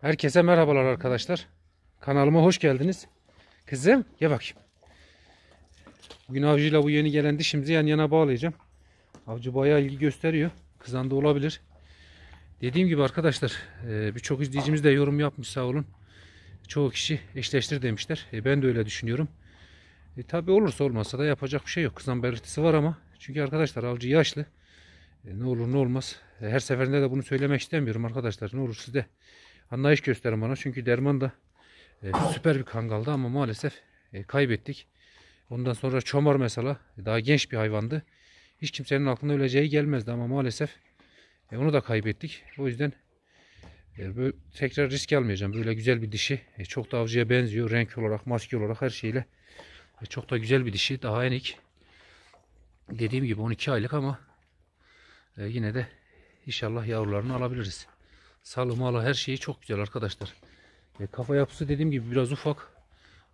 Herkese merhabalar arkadaşlar. Kanalıma hoş geldiniz. Kızım ya bakayım. Bugün avcıyla bu yeni gelen şimdi yan yana bağlayacağım. Avcı bayağı ilgi gösteriyor. Kızan da olabilir. Dediğim gibi arkadaşlar e, birçok izleyicimiz de yorum yapmış sağ olun. Çoğu kişi eşleştir demişler. E ben de öyle düşünüyorum. E tabi olursa olmasa da yapacak bir şey yok. Kızan belirtisi var ama. Çünkü arkadaşlar avcı yaşlı. E, ne olur ne olmaz. E, her seferinde de bunu söylemek istemiyorum arkadaşlar. Ne olur siz de anlayış gösterin bana. Çünkü derman da e, süper bir kangaldı ama maalesef kaybettik. Ondan sonra çomar mesela daha genç bir hayvandı. Hiç kimsenin aklına öleceği gelmezdi ama maalesef onu da kaybettik. O yüzden tekrar risk almayacağım. Böyle güzel bir dişi. çok da avcıya benziyor. Renk olarak, maske olarak her şeyle. çok da güzel bir dişi. Daha enik. Dediğim gibi 12 aylık ama e, yine de inşallah yavrularını alabiliriz. Salı malı her şeyi çok güzel arkadaşlar. E, kafa yapısı dediğim gibi biraz ufak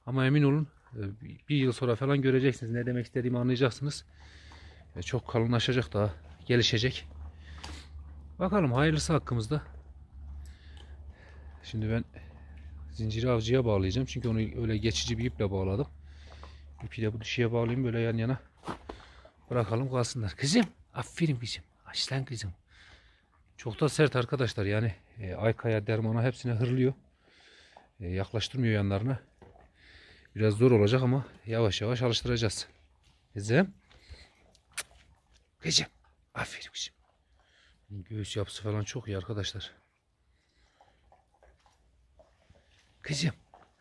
ama emin olun e, bir yıl sonra falan göreceksiniz. Ne demek istediğimi anlayacaksınız. E, çok kalınlaşacak daha gelişecek. Bakalım hayırlısı hakkımızda. Şimdi ben zinciri avcıya bağlayacağım. Çünkü onu öyle geçici bir iple bağladım. İpi de bu dişiye bağlayayım böyle yan yana. Bırakalım kalsınlar. Kızım aferin kızım işlen kızım. Çok da sert arkadaşlar yani e, Ayka'ya, Derman'a hepsine hırlıyor. E, yaklaştırmıyor yanlarına. Biraz zor olacak ama yavaş yavaş alıştıracağız. Kızım. Kızım. Aferin kızım. Göğüs yapısı falan çok iyi arkadaşlar. Kızım.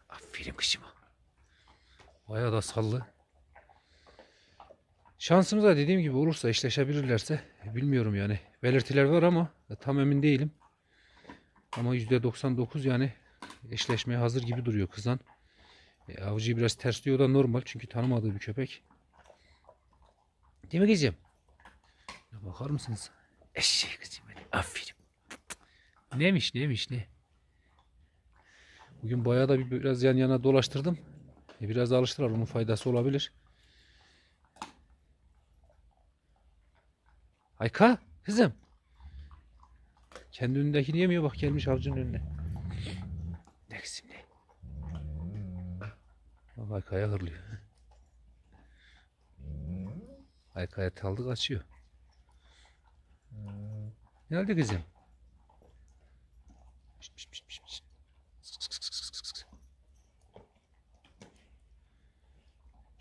Aferin kızıma. Bayağı da sallı. Şansımıza dediğim gibi olursa eşleşebilirlerse bilmiyorum yani. Belirtiler var ama tam emin değilim. Ama %99 yani eşleşmeye hazır gibi duruyor kızan. E, avcıyı biraz tersliyor da normal çünkü tanımadığı bir köpek. Değil mi kızım? Bakar mısınız? Eşeği kızım benim. Aferin. Neymiş neymiş ne? Bugün bayağı da bir biraz yan yana dolaştırdım. E, biraz alıştırar onun faydası olabilir. Ayka kızım. Kendi önündekini yemiyor bak gelmiş avcının önüne. Bak şimdi. Bak Ayka'ya hırlıyor. Ayka'ya taldı kaçıyor. Geldi kızım. Pişt, pişt, pişt, pişt.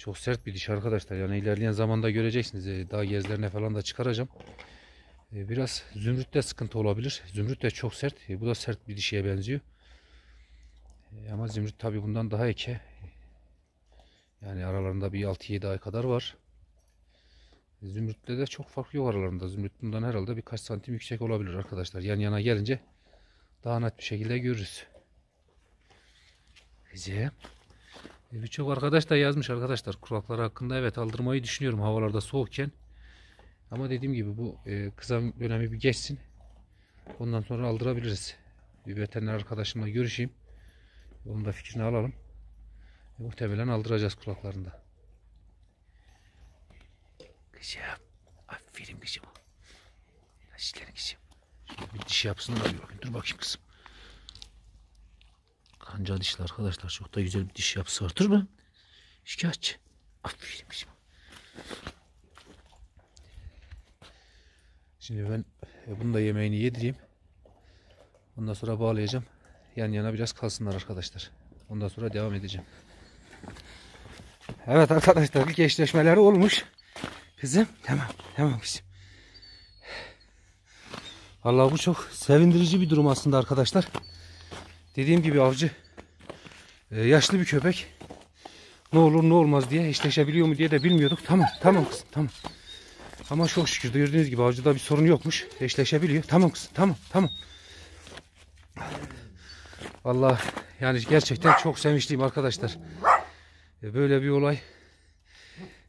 Çok sert bir diş arkadaşlar. Yani ilerleyen zamanda göreceksiniz. Ee, daha gezlerine falan da çıkaracağım. Ee, biraz zümrütte sıkıntı olabilir. Zümrüt de çok sert. Ee, bu da sert bir dişiye benziyor. Ama zümrüt tabi bundan daha eke. Yani aralarında bir 6-7 ay kadar var. Zümrütle de çok fark yok aralarında. Zümrüt bundan herhalde birkaç santim yüksek olabilir arkadaşlar. Yan yana gelince daha net bir şekilde görürüz. Gece. E, birçok arkadaş da yazmış arkadaşlar kuraklar hakkında. Evet aldırmayı düşünüyorum havalarda soğukken. Ama dediğim gibi bu e, kısa dönemi bir geçsin. Ondan sonra aldırabiliriz. Bir veteriner arkadaşımla görüşeyim. Onun da fikrini alalım. E, muhtemelen aldıracağız kulaklarında. Kışım. Aferin kışım. Dişlerin kışım. Şöyle bir diş yapsınlar. Dur bakayım kızım. Kanca dişli arkadaşlar. Çok da güzel bir diş yapısı vardır mı? Şikayetçi. Aferin bizim. Şimdi ben e, bunu da yemeğini yedireyim. Ondan sonra bağlayacağım. Yan yana biraz kalsınlar arkadaşlar. Ondan sonra devam edeceğim. Evet arkadaşlar ilk eşleşmeleri olmuş. Kızım tamam tamam kızım. Allah bu çok sevindirici bir durum aslında arkadaşlar. Dediğim gibi avcı e, yaşlı bir köpek. Ne olur ne olmaz diye eşleşebiliyor mu diye de bilmiyorduk. Tamam tamam kızım tamam. Ama çok şükür gördüğünüz gibi avcıda bir sorun yokmuş. Eşleşebiliyor. Tamam kızım tamam tamam. Allah yani gerçekten çok sevinçliyim arkadaşlar. E, böyle bir olay.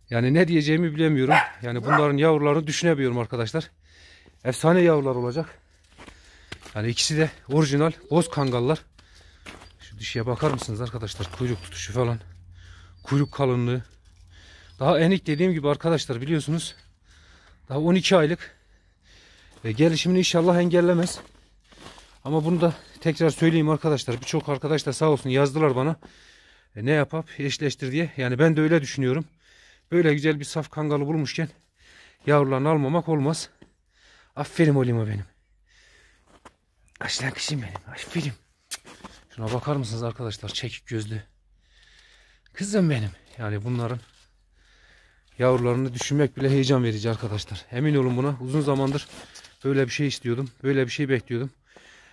Yani ne diyeceğimi bilemiyorum. Yani bunların yavrularını düşünemiyorum arkadaşlar. Efsane yavrular olacak. Yani ikisi de orijinal boz kangallar. Dişiye bakar mısınız arkadaşlar? Kuyruk tutuşu falan. Kuyruk kalınlığı. Daha enik dediğim gibi arkadaşlar biliyorsunuz. Daha 12 aylık. E, gelişimini inşallah engellemez. Ama bunu da tekrar söyleyeyim arkadaşlar. Birçok arkadaş da sağ olsun yazdılar bana. E, ne yapıp eşleştir diye. Yani ben de öyle düşünüyorum. Böyle güzel bir saf kangalı bulmuşken yavrularını almamak olmaz. Aferin Olima benim. Aslan kışım benim. Aferin. Şuna bakar mısınız arkadaşlar? Çekik gözlü. Kızım benim. Yani bunların yavrularını düşünmek bile heyecan verici arkadaşlar. Emin olun buna. Uzun zamandır böyle bir şey istiyordum. Böyle bir şey bekliyordum.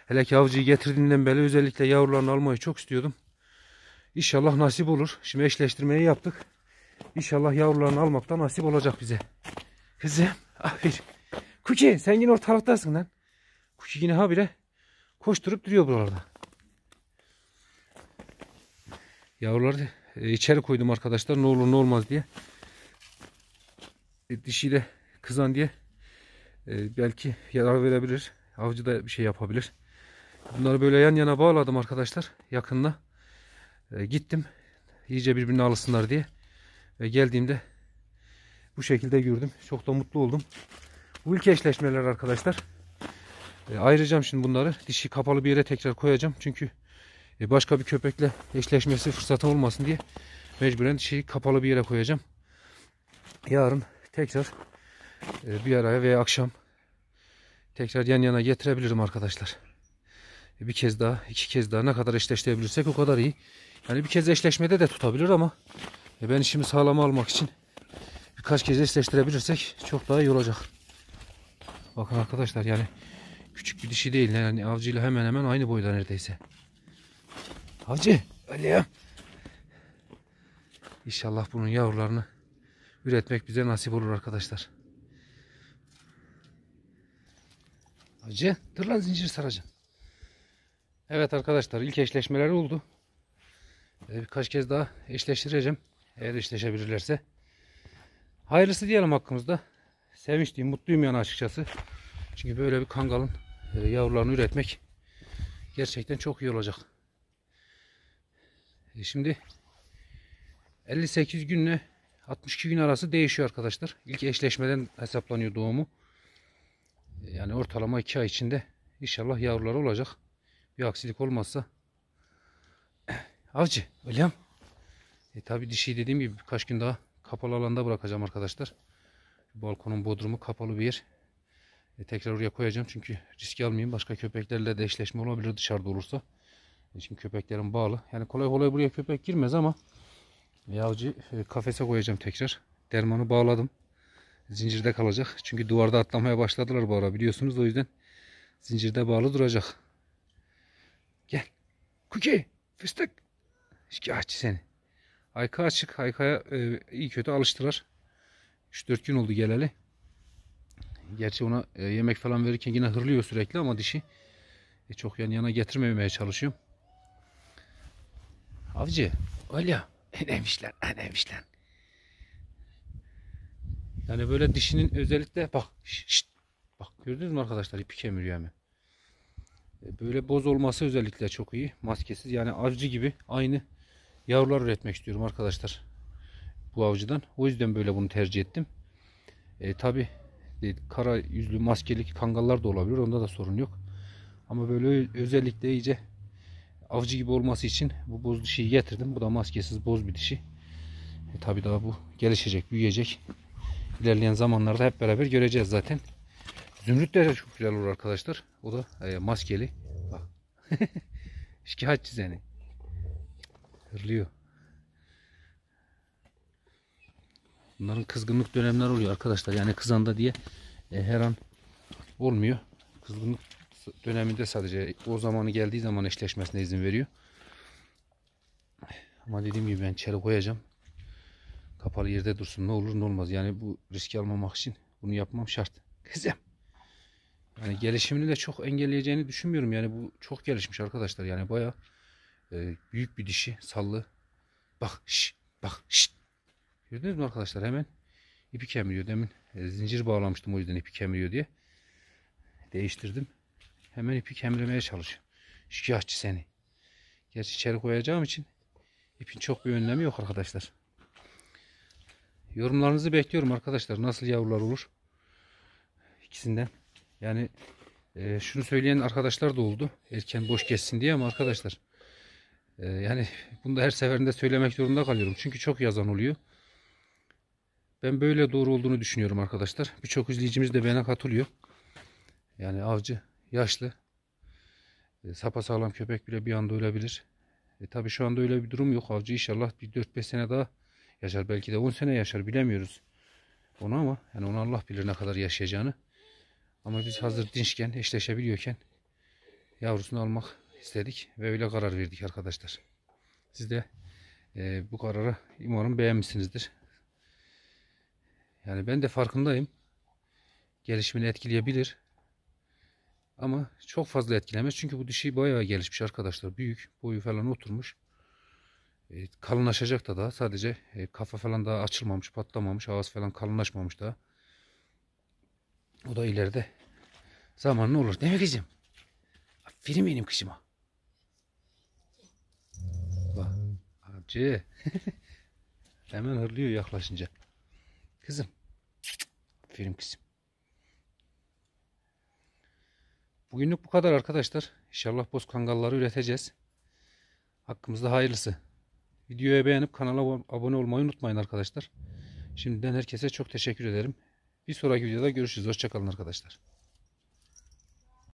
Hele ki avcıyı getirdiğinden beri özellikle yavrularını almayı çok istiyordum. İnşallah nasip olur. Şimdi eşleştirmeyi yaptık. İnşallah yavrularını almakta nasip olacak bize. Kızım. Aferin. Kuki sen yine ortalıktasın lan. Kuki yine habire koşturup duruyor buralarda. Yavruları e, içeri koydum arkadaşlar. Ne olur ne olmaz diye. E, dişiyle kızan diye e, belki yarar verebilir. Avcı da bir şey yapabilir. Bunları böyle yan yana bağladım arkadaşlar. yakında Gittim. İyice birbirine alışsınlar diye. Ve geldiğimde bu şekilde gördüm. Çok da mutlu oldum. Bu ilk eşleşmeler arkadaşlar. E, ayıracağım şimdi bunları. Dişi kapalı bir yere tekrar koyacağım. Çünkü e, başka bir köpekle eşleşmesi fırsatı olmasın diye mecburen şeyi kapalı bir yere koyacağım. Yarın tekrar e, bir araya veya akşam tekrar yan yana getirebilirim arkadaşlar. E, bir kez daha, iki kez daha ne kadar eşleştirebilirsek o kadar iyi. Yani bir kez eşleşmede de tutabilir ama ben işimi sağlama almak için birkaç kez eşleştirebilirsek çok daha iyi olacak. Bakın arkadaşlar yani küçük bir dişi değil. Yani avcıyla hemen hemen aynı boyda neredeyse. Hacı öyle ya. İnşallah bunun yavrularını üretmek bize nasip olur arkadaşlar. Hacı dur lan zincir saracaksın. Evet arkadaşlar ilk eşleşmeler oldu. Ee, birkaç kez daha eşleştireceğim. Eğer eşleşebilirlerse. Hayırlısı diyelim hakkımızda. Sevinçliyim, mutluyum yani açıkçası. Çünkü böyle bir kangalın e, yavrularını üretmek gerçekten çok iyi olacak. E, şimdi 58 günle 62 gün arası değişiyor arkadaşlar. İlk eşleşmeden hesaplanıyor doğumu. E, yani ortalama 2 ay içinde inşallah yavruları olacak. Bir aksilik olmazsa. Avcı öyle mi? E tabi dişi dediğim gibi birkaç gün daha kapalı alanda bırakacağım arkadaşlar. Balkonun bodrumu kapalı bir yer. E tekrar oraya koyacağım çünkü riski almayayım. Başka köpeklerle de eşleşme olabilir dışarıda olursa. Şimdi köpeklerim bağlı. Yani kolay kolay buraya köpek girmez ama yavcı e, kafese koyacağım tekrar. Dermanı bağladım. Zincirde kalacak. Çünkü duvarda atlamaya başladılar bu ara biliyorsunuz. O yüzden zincirde bağlı duracak. Gel. Kuki. Fıstık. Şikayetçi seni. Ayka açık. Ayka'ya e, iyi kötü alıştılar. 3-4 gün oldu geleli. Gerçi ona e, yemek falan verirken yine hırlıyor sürekli ama dişi. E, çok yan yana getirmemeye çalışıyorum. Avcı. Alo. Enemiş lan. Enemiş lan. Yani böyle dişinin özellikle bak. Şşt, şşt. Bak gördünüz mü arkadaşlar? ipi kemiriyor hemen. E, böyle boz olması özellikle çok iyi. Maskesiz yani avcı gibi aynı yavrular üretmek istiyorum arkadaşlar. Bu avcıdan. O yüzden böyle bunu tercih ettim. E, Tabi e, kara yüzlü maskeli kangallar da olabilir. Onda da sorun yok. Ama böyle özellikle iyice avcı gibi olması için bu boz dişiyi getirdim. Bu da maskesiz boz bir dişi. E, tabii daha bu gelişecek, büyüyecek. İlerleyen zamanlarda hep beraber göreceğiz zaten. Zümrüt de çok güzel olur arkadaşlar. O da e, maskeli. Bak. Şikayetçi seni. Hırlıyor. Bunların kızgınlık dönemler oluyor arkadaşlar. Yani kızanda diye e, her an olmuyor. Kızgınlık döneminde sadece o zamanı geldiği zaman eşleşmesine izin veriyor. Ama dediğim gibi ben çeri koyacağım. Kapalı yerde dursun ne olur ne olmaz. Yani bu riski almamak için bunu yapmam şart. Kızım. Yani gelişimini de çok engelleyeceğini düşünmüyorum. Yani bu çok gelişmiş arkadaşlar. Yani baya e, büyük bir dişi sallı. Bak şş, bak şş. Gördünüz mü arkadaşlar hemen ipi kemiriyor. Demin e, zincir bağlamıştım o yüzden ipi kemiriyor diye. Değiştirdim. Hemen ipi kemirmeye çalışıyor. Şikayetçi seni. Gerçi içeri koyacağım için ipin çok bir önlemi yok arkadaşlar. Yorumlarınızı bekliyorum arkadaşlar. Nasıl yavrular olur? İkisinden. Yani e, şunu söyleyen arkadaşlar da oldu. Erken boş geçsin diye ama arkadaşlar e, yani bunu da her seferinde söylemek zorunda kalıyorum. Çünkü çok yazan oluyor. Ben böyle doğru olduğunu düşünüyorum arkadaşlar. Birçok izleyicimiz de bana katılıyor. Yani avcı yaşlı. E, sapa sağlam köpek bile bir anda ölebilir. E, tabii şu anda öyle bir durum yok. Avcı inşallah bir 4-5 sene daha yaşar. Belki de 10 sene yaşar bilemiyoruz. Onu ama yani onu Allah bilir ne kadar yaşayacağını. Ama biz hazır dinçken, eşleşebiliyorken yavrusunu almak istedik ve öyle karar verdik arkadaşlar. Siz de e, bu kararı umarım beğenmişsinizdir. Yani ben de farkındayım. Gelişimini etkileyebilir. Ama çok fazla etkilemez. Çünkü bu dişi bayağı gelişmiş arkadaşlar. Büyük. Boyu falan oturmuş. E, kalınlaşacak da daha. Sadece e, kafa falan daha açılmamış, patlamamış. Ağız falan kalınlaşmamış daha. O da ileride zaman ne olur. Değil mi kızım? Aferin benim kızıma. Bak. Acı. Hemen hırlıyor yaklaşınca. Kızım. Aferin kızım. Bugünlük bu kadar arkadaşlar. İnşallah boz kangalları üreteceğiz. Hakkımızda hayırlısı. Videoyu beğenip kanala abone olmayı unutmayın arkadaşlar. Şimdiden herkese çok teşekkür ederim. Bir sonraki videoda görüşürüz. Hoşçakalın arkadaşlar.